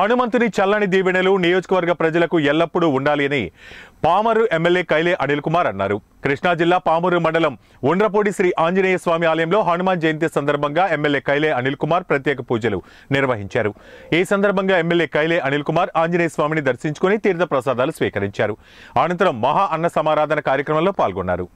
హనుమంతుని చల్లని దీవెనలు నియోజకవర్గ ప్రజలకు ఎల్లప్పుడూ ఉండాలి అని పామరు ఎమ్మెల్యే కైలే అనిల్ కుమార్ అన్నారు కృష్ణా జిల్లా పామూరు మండలం ఉండ్రపూడి శ్రీ ఆంజనేయ స్వామి ఆలయంలో హనుమాన్ జయంతి సందర్భంగా ఎమ్మెల్యే కైలే అనిల్ కుమార్ ప్రత్యేక పూజలు నిర్వహించారు ఈ సందర్భంగా ఎమ్మెల్యే కైలే అనిల్ కుమార్ ఆంజనేయ స్వామిని దర్శించుకుని తీర్థ ప్రసాదాలు స్వీకరించారు అనంతరం మహా అన్న సమారాధన కార్యక్రమంలో పాల్గొన్నారు